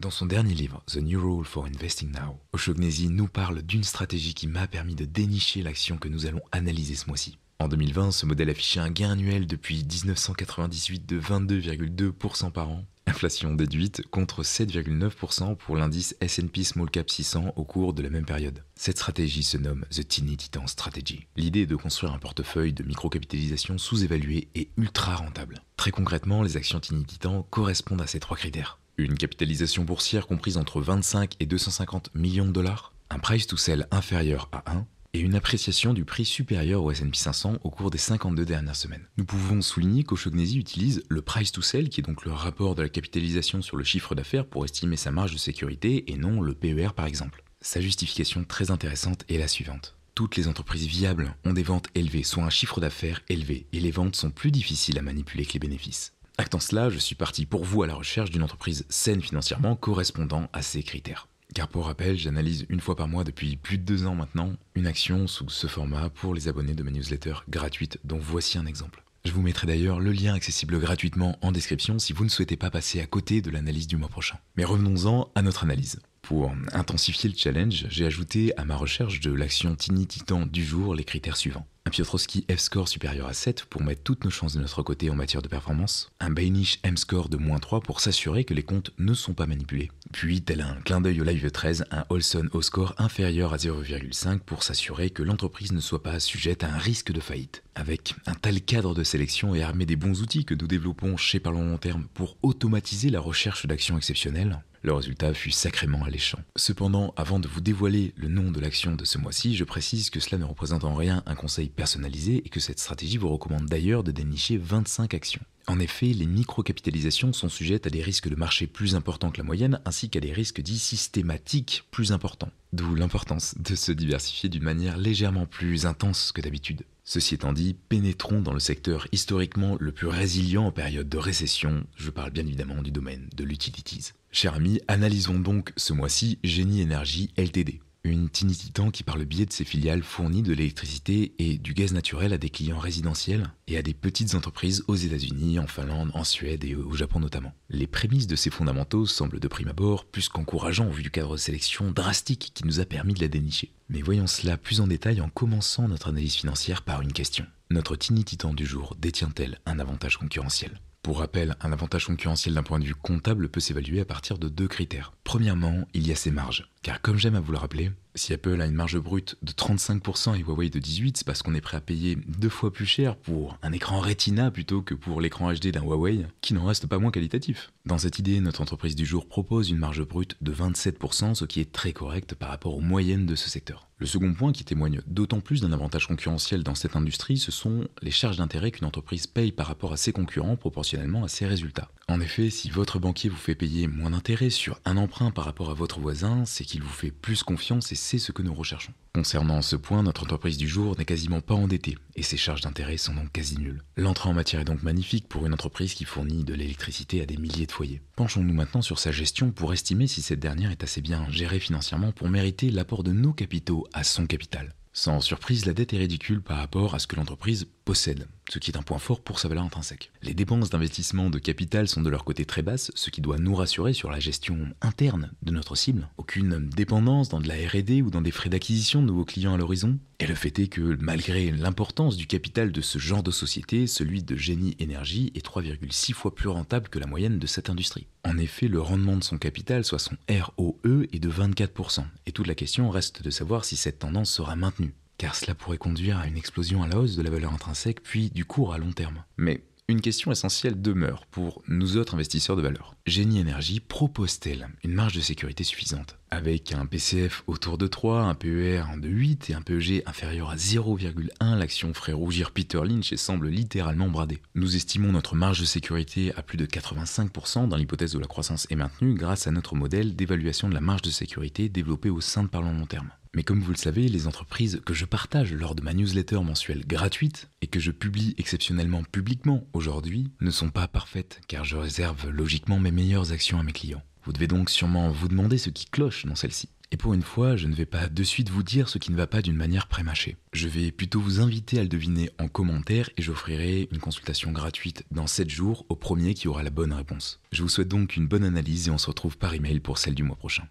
Dans son dernier livre, The New Rule for Investing Now, Oshognesi nous parle d'une stratégie qui m'a permis de dénicher l'action que nous allons analyser ce mois-ci. En 2020, ce modèle affichait un gain annuel depuis 1998 de 22,2% par an, inflation déduite contre 7,9% pour l'indice S&P Small Cap 600 au cours de la même période. Cette stratégie se nomme The Tiny Titan Strategy. L'idée est de construire un portefeuille de microcapitalisation sous évaluée et ultra rentable. Très concrètement, les actions Tiny Titan correspondent à ces trois critères une capitalisation boursière comprise entre 25 et 250 millions de dollars, un price to sell inférieur à 1 et une appréciation du prix supérieur au S&P 500 au cours des 52 dernières semaines. Nous pouvons souligner qu'ochognesi utilise le price to sell, qui est donc le rapport de la capitalisation sur le chiffre d'affaires pour estimer sa marge de sécurité, et non le PER par exemple. Sa justification très intéressante est la suivante. Toutes les entreprises viables ont des ventes élevées, soit un chiffre d'affaires élevé, et les ventes sont plus difficiles à manipuler que les bénéfices. Actant cela, je suis parti pour vous à la recherche d'une entreprise saine financièrement correspondant à ces critères. Car pour rappel, j'analyse une fois par mois depuis plus de deux ans maintenant une action sous ce format pour les abonnés de ma newsletter gratuite dont voici un exemple. Je vous mettrai d'ailleurs le lien accessible gratuitement en description si vous ne souhaitez pas passer à côté de l'analyse du mois prochain. Mais revenons-en à notre analyse. Pour intensifier le challenge, j'ai ajouté à ma recherche de l'action Tiny Titan du jour les critères suivants. Un Piotrowski F-score supérieur à 7 pour mettre toutes nos chances de notre côté en matière de performance. Un Bainich M-score de moins 3 pour s'assurer que les comptes ne sont pas manipulés. Puis, tel un clin d'œil au live 13, un Olson au score inférieur à 0,5 pour s'assurer que l'entreprise ne soit pas sujette à un risque de faillite. Avec un tel cadre de sélection et armé des bons outils que nous développons chez Parlons Long Terme pour automatiser la recherche d'actions exceptionnelles, le résultat fut sacrément alléchant. Cependant, avant de vous dévoiler le nom de l'action de ce mois-ci, je précise que cela ne représente en rien un conseil personnalisé et que cette stratégie vous recommande d'ailleurs de dénicher 25 actions. En effet, les micro-capitalisations sont sujettes à des risques de marché plus importants que la moyenne, ainsi qu'à des risques dits systématiques plus importants. D'où l'importance de se diversifier d'une manière légèrement plus intense que d'habitude. Ceci étant dit, pénétrons dans le secteur historiquement le plus résilient en période de récession, je parle bien évidemment du domaine de l'utilities. Cher ami, analysons donc ce mois-ci Génie Énergie LTD. Une Titan qui, par le biais de ses filiales, fournit de l'électricité et du gaz naturel à des clients résidentiels et à des petites entreprises aux États-Unis, en Finlande, en Suède et au Japon notamment. Les prémices de ces fondamentaux semblent de prime abord plus qu'encourageants au vu du cadre de sélection drastique qui nous a permis de la dénicher. Mais voyons cela plus en détail en commençant notre analyse financière par une question. Notre Titan du jour détient-elle un avantage concurrentiel pour rappel, un avantage concurrentiel d'un point de vue comptable peut s'évaluer à partir de deux critères. Premièrement, il y a ses marges. Car comme j'aime à vous le rappeler, si Apple a une marge brute de 35% et Huawei de 18%, c'est parce qu'on est prêt à payer deux fois plus cher pour un écran Retina plutôt que pour l'écran HD d'un Huawei, qui n'en reste pas moins qualitatif. Dans cette idée, notre entreprise du jour propose une marge brute de 27%, ce qui est très correct par rapport aux moyennes de ce secteur. Le second point qui témoigne d'autant plus d'un avantage concurrentiel dans cette industrie, ce sont les charges d'intérêt qu'une entreprise paye par rapport à ses concurrents proportionnellement à ses résultats. En effet, si votre banquier vous fait payer moins d'intérêt sur un emprunt par rapport à votre voisin, c'est qu'il vous fait plus confiance et c'est ce que nous recherchons. Concernant ce point, notre entreprise du jour n'est quasiment pas endettée et ses charges d'intérêt sont donc quasi nulles. L'entrée en matière est donc magnifique pour une entreprise qui fournit de l'électricité à des milliers de foyers. Penchons-nous maintenant sur sa gestion pour estimer si cette dernière est assez bien gérée financièrement pour mériter l'apport de nos capitaux à son capital. Sans surprise, la dette est ridicule par rapport à ce que l'entreprise possède ce qui est un point fort pour sa valeur intrinsèque. Les dépenses d'investissement de capital sont de leur côté très basses, ce qui doit nous rassurer sur la gestion interne de notre cible. Aucune dépendance dans de la RD ou dans des frais d'acquisition de nouveaux clients à l'horizon. Et le fait est que malgré l'importance du capital de ce genre de société, celui de Génie Énergie est 3,6 fois plus rentable que la moyenne de cette industrie. En effet, le rendement de son capital, soit son ROE, est de 24%, et toute la question reste de savoir si cette tendance sera maintenue car cela pourrait conduire à une explosion à la hausse de la valeur intrinsèque, puis du court à long terme. Mais une question essentielle demeure pour nous autres investisseurs de valeur. Génie Énergie propose-t-elle une marge de sécurité suffisante avec un PCF autour de 3, un PER de 8 et un PEG inférieur à 0,1, l'action ferait rougir Peter Lynch et semble littéralement bradée. Nous estimons notre marge de sécurité à plus de 85% dans l'hypothèse où la croissance est maintenue grâce à notre modèle d'évaluation de la marge de sécurité développé au sein de Parlons Long Terme. Mais comme vous le savez, les entreprises que je partage lors de ma newsletter mensuelle gratuite et que je publie exceptionnellement publiquement aujourd'hui ne sont pas parfaites car je réserve logiquement mes meilleures actions à mes clients. Vous devez donc sûrement vous demander ce qui cloche dans celle-ci. Et pour une fois, je ne vais pas de suite vous dire ce qui ne va pas d'une manière prémâchée. Je vais plutôt vous inviter à le deviner en commentaire et j'offrirai une consultation gratuite dans 7 jours au premier qui aura la bonne réponse. Je vous souhaite donc une bonne analyse et on se retrouve par email pour celle du mois prochain.